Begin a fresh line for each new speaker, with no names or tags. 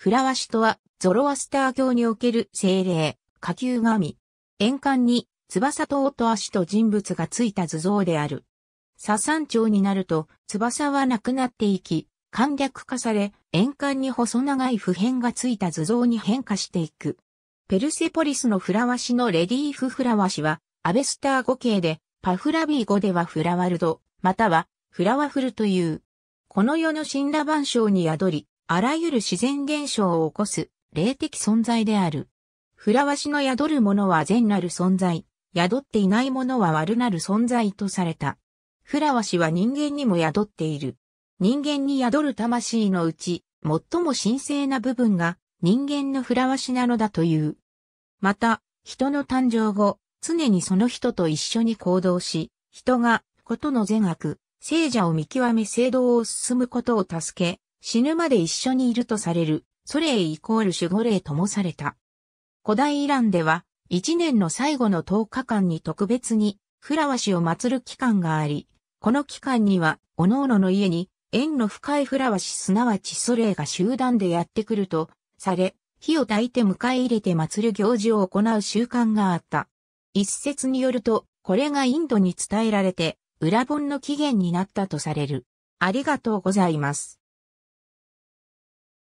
フラワシとは、ゾロアスター教における精霊、下級神。円環に、翼と尾と足と人物がついた図像である。左山頂になると、翼はなくなっていき、簡略化され、円環に細長い普遍がついた図像に変化していく。ペルセポリスのフラワシのレディーフフラワシは、アベスター語形で、パフラビー語ではフラワルド、または、フラワフルという。この世の神羅万象に宿り、あらゆる自然現象を起こす霊的存在である。フラワシの宿る者は善なる存在、宿っていないものは悪なる存在とされた。フラワシは人間にも宿っている。人間に宿る魂のうち、最も神聖な部分が人間のフラワシなのだという。また、人の誕生後、常にその人と一緒に行動し、人が、ことの善悪、聖者を見極め聖道を進むことを助け、死ぬまで一緒にいるとされる、ソレイイコール守護霊ともされた。古代イランでは、一年の最後の10日間に特別に、フラワシを祀る期間があり、この期間には、各々の家に、縁の深いフラワシすなわちソレイが集団でやってくると、され、火を焚いて迎え入れて祀る行事を行う習慣があった。一説によると、これがインドに伝えられて、裏本の起源になったとされる。ありがとうございます。